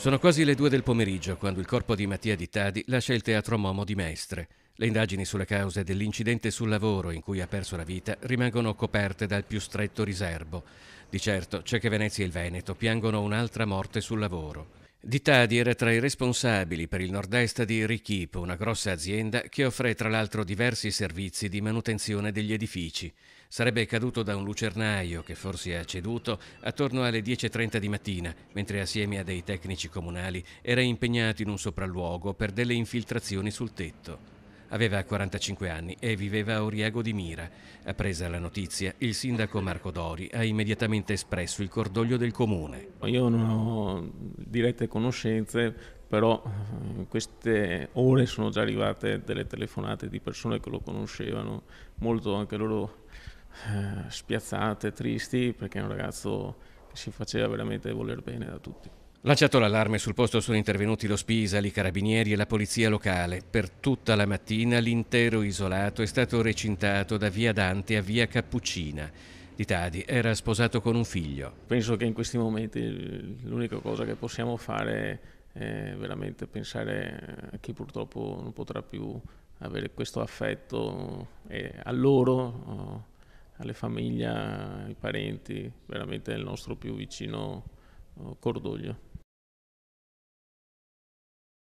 Sono quasi le due del pomeriggio quando il corpo di Mattia Di Tadi lascia il teatro Momo di Mestre. Le indagini sulle cause dell'incidente sul lavoro in cui ha perso la vita rimangono coperte dal più stretto riserbo. Di certo c'è che Venezia e il Veneto piangono un'altra morte sul lavoro. Di Tadi era tra i responsabili per il nord-est di Rikip, una grossa azienda che offre tra l'altro diversi servizi di manutenzione degli edifici. Sarebbe caduto da un lucernaio che forse ha ceduto attorno alle 10.30 di mattina, mentre assieme a dei tecnici comunali era impegnato in un sopralluogo per delle infiltrazioni sul tetto. Aveva 45 anni e viveva a Oriago di Mira. Appresa la notizia, il sindaco Marco Dori ha immediatamente espresso il cordoglio del comune. Io non ho dirette conoscenze, però in eh, queste ore sono già arrivate delle telefonate di persone che lo conoscevano, molto anche loro eh, spiazzate, tristi, perché è un ragazzo che si faceva veramente voler bene da tutti. Lanciato l'allarme sul posto sono intervenuti lo Spisali, i carabinieri e la polizia locale. Per tutta la mattina l'intero isolato è stato recintato da via Dante a via Cappuccina. Di Tadi era sposato con un figlio. Penso che in questi momenti l'unica cosa che possiamo fare è veramente pensare a chi purtroppo non potrà più avere questo affetto e a loro, alle famiglie, ai parenti, veramente è il nostro più vicino eh, cordoglio.